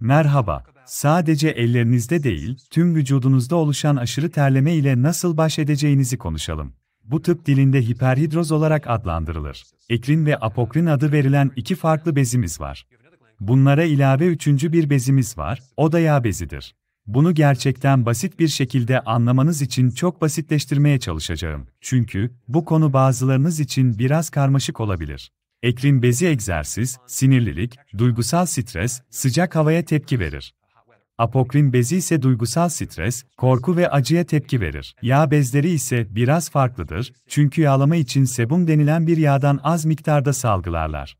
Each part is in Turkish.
Merhaba. Sadece ellerinizde değil, tüm vücudunuzda oluşan aşırı terleme ile nasıl baş edeceğinizi konuşalım. Bu tıp dilinde hiperhidroz olarak adlandırılır. Ekrin ve apokrin adı verilen iki farklı bezimiz var. Bunlara ilave üçüncü bir bezimiz var, o da yağ bezidir. Bunu gerçekten basit bir şekilde anlamanız için çok basitleştirmeye çalışacağım. Çünkü bu konu bazılarınız için biraz karmaşık olabilir. Ekrin bezi egzersiz, sinirlilik, duygusal stres, sıcak havaya tepki verir. Apokrin bezi ise duygusal stres, korku ve acıya tepki verir. Yağ bezleri ise biraz farklıdır, çünkü yağlama için sebum denilen bir yağdan az miktarda salgılarlar.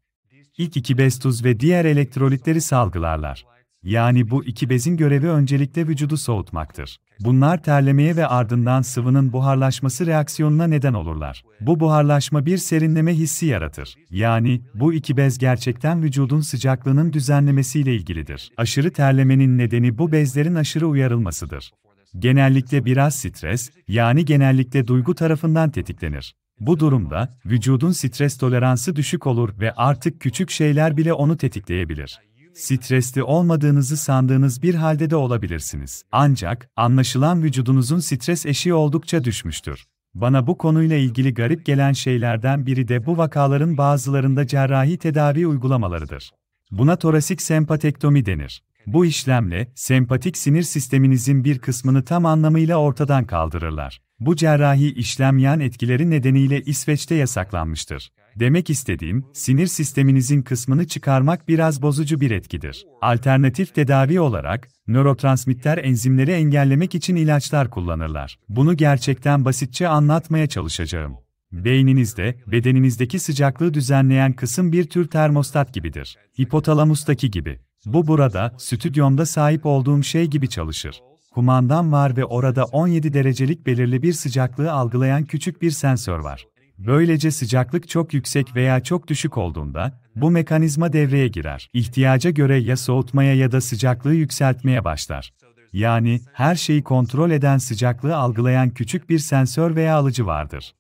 İlk iki bez tuz ve diğer elektrolitleri salgılarlar. Yani bu iki bezin görevi öncelikle vücudu soğutmaktır. Bunlar terlemeye ve ardından sıvının buharlaşması reaksiyonuna neden olurlar. Bu buharlaşma bir serinleme hissi yaratır. Yani bu iki bez gerçekten vücudun sıcaklığının düzenlemesiyle ilgilidir. Aşırı terlemenin nedeni bu bezlerin aşırı uyarılmasıdır. Genellikle biraz stres, yani genellikle duygu tarafından tetiklenir. Bu durumda vücudun stres toleransı düşük olur ve artık küçük şeyler bile onu tetikleyebilir stresli olmadığınızı sandığınız bir halde de olabilirsiniz. Ancak, anlaşılan vücudunuzun stres eşiği oldukça düşmüştür. Bana bu konuyla ilgili garip gelen şeylerden biri de bu vakaların bazılarında cerrahi tedavi uygulamalarıdır. Buna torasik sempatektomi denir. Bu işlemle sempatik sinir sisteminizin bir kısmını tam anlamıyla ortadan kaldırırlar. Bu cerrahi işlem yan etkileri nedeniyle İsveç'te yasaklanmıştır. Demek istediğim, sinir sisteminizin kısmını çıkarmak biraz bozucu bir etkidir. Alternatif tedavi olarak, nörotransmitter enzimleri engellemek için ilaçlar kullanırlar. Bunu gerçekten basitçe anlatmaya çalışacağım. Beyninizde, bedeninizdeki sıcaklığı düzenleyen kısım bir tür termostat gibidir. Hipotalamustaki gibi. Bu burada, stüdyomda sahip olduğum şey gibi çalışır. Kumandam var ve orada 17 derecelik belirli bir sıcaklığı algılayan küçük bir sensör var. Böylece sıcaklık çok yüksek veya çok düşük olduğunda, bu mekanizma devreye girer. İhtiyaca göre ya soğutmaya ya da sıcaklığı yükseltmeye başlar. Yani, her şeyi kontrol eden sıcaklığı algılayan küçük bir sensör veya alıcı vardır.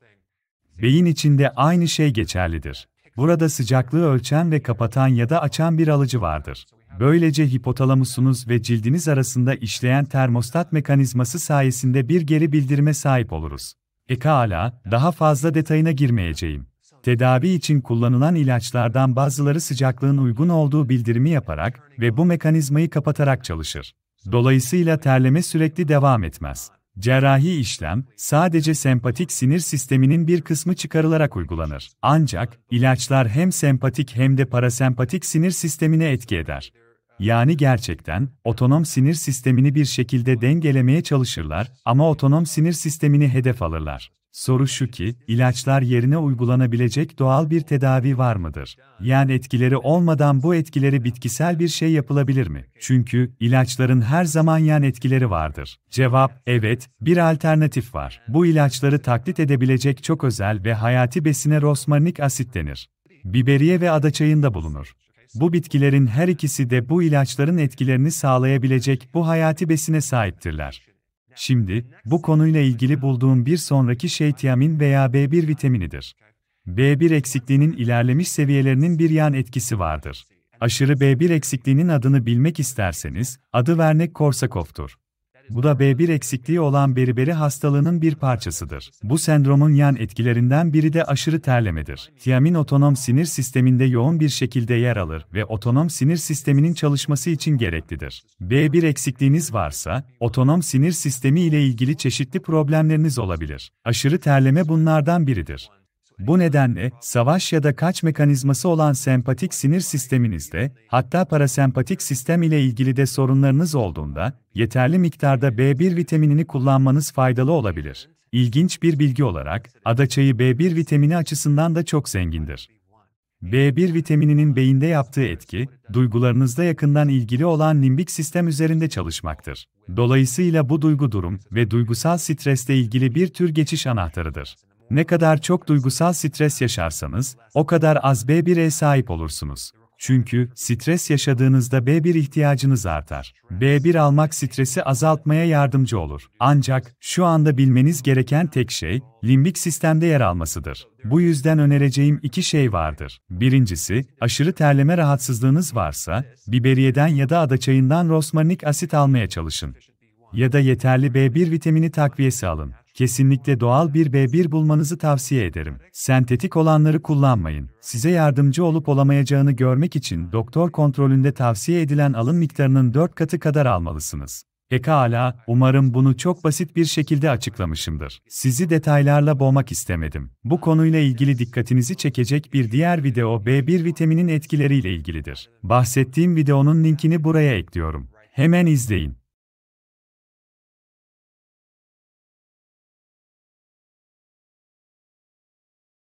Beyin içinde aynı şey geçerlidir. Burada sıcaklığı ölçen ve kapatan ya da açan bir alıcı vardır. Böylece hipotalamusunuz ve cildiniz arasında işleyen termostat mekanizması sayesinde bir geri bildirime sahip oluruz. Ekala, daha fazla detayına girmeyeceğim. Tedavi için kullanılan ilaçlardan bazıları sıcaklığın uygun olduğu bildirimi yaparak ve bu mekanizmayı kapatarak çalışır. Dolayısıyla terleme sürekli devam etmez. Cerrahi işlem, sadece sempatik sinir sisteminin bir kısmı çıkarılarak uygulanır. Ancak, ilaçlar hem sempatik hem de parasempatik sinir sistemine etki eder. Yani gerçekten otonom sinir sistemini bir şekilde dengelemeye çalışırlar ama otonom sinir sistemini hedef alırlar. Soru şu ki, ilaçlar yerine uygulanabilecek doğal bir tedavi var mıdır? Yani etkileri olmadan bu etkileri bitkisel bir şey yapılabilir mi? Çünkü ilaçların her zaman yan etkileri vardır. Cevap, evet, bir alternatif var. Bu ilaçları taklit edebilecek çok özel ve hayati besine rosmarinik asit denir. Biberiye ve adaçayında bulunur. Bu bitkilerin her ikisi de bu ilaçların etkilerini sağlayabilecek bu hayati besine sahiptirler. Şimdi, bu konuyla ilgili bulduğum bir sonraki şey tiamin veya B1 vitaminidir. B1 eksikliğinin ilerlemiş seviyelerinin bir yan etkisi vardır. Aşırı B1 eksikliğinin adını bilmek isterseniz, adı Wernicke-Korsakoff'tur. Bu da B1 eksikliği olan beriberi hastalığının bir parçasıdır. Bu sendromun yan etkilerinden biri de aşırı terlemedir. Tiamin otonom sinir sisteminde yoğun bir şekilde yer alır ve otonom sinir sisteminin çalışması için gereklidir. B1 eksikliğiniz varsa, otonom sinir sistemi ile ilgili çeşitli problemleriniz olabilir. Aşırı terleme bunlardan biridir. Bu nedenle, savaş ya da kaç mekanizması olan sempatik sinir sisteminizde, hatta parasempatik sistem ile ilgili de sorunlarınız olduğunda, yeterli miktarda B1 vitaminini kullanmanız faydalı olabilir. İlginç bir bilgi olarak, adaçayı B1 vitamini açısından da çok zengindir. B1 vitamininin beyinde yaptığı etki, duygularınızda yakından ilgili olan limbik sistem üzerinde çalışmaktır. Dolayısıyla bu duygu durum ve duygusal stresle ilgili bir tür geçiş anahtarıdır. Ne kadar çok duygusal stres yaşarsanız, o kadar az B1'e sahip olursunuz. Çünkü stres yaşadığınızda B1 ihtiyacınız artar. B1 almak stresi azaltmaya yardımcı olur. Ancak şu anda bilmeniz gereken tek şey limbik sistemde yer almasıdır. Bu yüzden önereceğim iki şey vardır. Birincisi, aşırı terleme rahatsızlığınız varsa biberiyeden ya da adaçayından rosmarinik asit almaya çalışın. Ya da yeterli B1 vitamini takviyesi alın. Kesinlikle doğal bir B1 bulmanızı tavsiye ederim. Sentetik olanları kullanmayın. Size yardımcı olup olamayacağını görmek için doktor kontrolünde tavsiye edilen alım miktarının 4 katı kadar almalısınız. Pekala, umarım bunu çok basit bir şekilde açıklamışımdır. Sizi detaylarla boğmak istemedim. Bu konuyla ilgili dikkatinizi çekecek bir diğer video B1 vitaminin etkileriyle ilgilidir. Bahsettiğim videonun linkini buraya ekliyorum. Hemen izleyin.